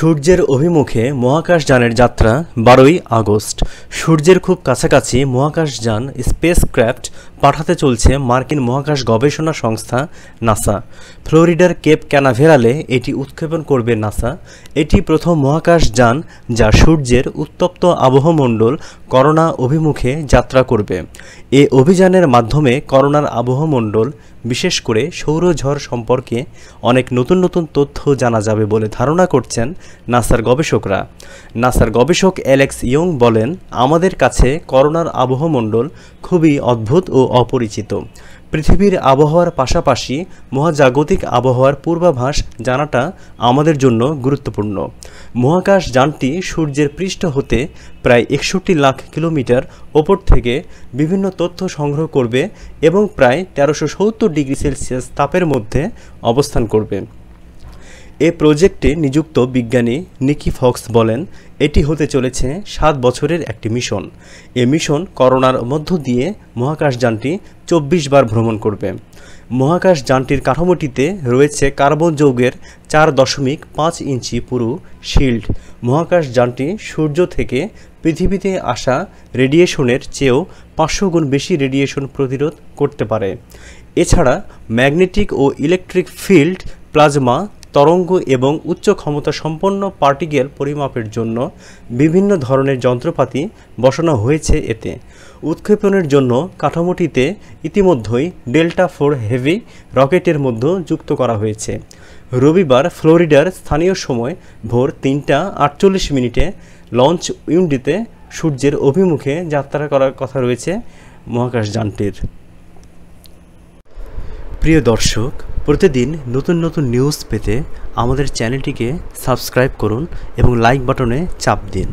সূর্যের অভিমুখে মহাকাশযানের যাত্রা বারোই আগস্ট সূর্যের খুব কাছাকাছি মহাকাশযান স্পেসক্র্যাফট পাঠাতে চলছে মার্কিন মহাকাশ গবেষণা সংস্থা নাসা ফ্লোরিডার কেপ ক্যানাভেরালে এটি উৎক্ষেপণ করবে নাসা এটি প্রথম মহাকাশযান যা সূর্যের উত্তপ্ত আবহমণ্ডল করোনা অভিমুখে যাত্রা করবে এ অভিযানের মাধ্যমে করোনার আবহমণ্ডল বিশেষ করে সৌরঝড় সম্পর্কে অনেক নতুন নতুন তথ্য জানা যাবে বলে ধারণা করছেন নাসার গবেষকরা নাসার গবেষক অ্যালেক্স ইয়ং বলেন আমাদের কাছে করোনার আবহমণ্ডল খুবই অদ্ভুত ও অপরিচিত পৃথিবীর আবহাওয়ার পাশাপাশি মহাজাগতিক আবহাওয়ার পূর্বাভাস জানাটা আমাদের জন্য গুরুত্বপূর্ণ মহাকাশ যানটি সূর্যের পৃষ্ঠ হতে প্রায় একষট্টি লাখ কিলোমিটার ওপর থেকে বিভিন্ন তথ্য সংগ্রহ করবে এবং প্রায় তেরোশো ডিগ্রি সেলসিয়াস তাপের মধ্যে অবস্থান করবে এ প্রজেক্টে নিযুক্ত বিজ্ঞানী নিকি ফক্স বলেন এটি হতে চলেছে সাত বছরের একটি মিশন এ মিশন করোনার মধ্য দিয়ে মহাকাশযানটি চব্বিশ বার ভ্রমণ করবে মহাকাশযানটির কাঠামোটিতে রয়েছে কার্বন যৌগের চার দশমিক পাঁচ ইঞ্চি পুরু শিল্ড মহাকাশযানটি সূর্য থেকে পৃথিবীতে আসা রেডিয়েশনের চেয়েও পাঁচশো গুণ বেশি রেডিয়েশন প্রতিরোধ করতে পারে এছাড়া ম্যাগনেটিক ও ইলেকট্রিক ফিল্ড প্লাজমা তরঙ্গ এবং উচ্চ ক্ষমতা সম্পন্ন পার্টিকেল পরিমাপের জন্য বিভিন্ন ধরনের যন্ত্রপাতি বসানো হয়েছে এতে উৎক্ষেপণের জন্য কাঠামোটিতে ইতিমধ্যেই ডেল্টা ফোর হেভি রকেটের মধ্যে যুক্ত করা হয়েছে রবিবার ফ্লোরিডার স্থানীয় সময় ভোর তিনটা আটচল্লিশ মিনিটে লঞ্চ উইন্ডিতে সূর্যের অভিমুখে যাত্রা করার কথা রয়েছে মহাকাশযানটির প্রিয় দর্শক প্রতিদিন নতুন নতুন নিউজ পেতে আমাদের চ্যানেলটিকে সাবস্ক্রাইব করুন এবং লাইক বাটনে চাপ দিন